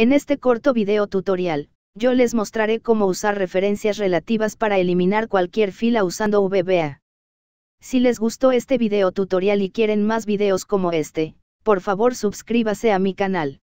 En este corto video tutorial, yo les mostraré cómo usar referencias relativas para eliminar cualquier fila usando VBA. Si les gustó este video tutorial y quieren más videos como este, por favor suscríbase a mi canal.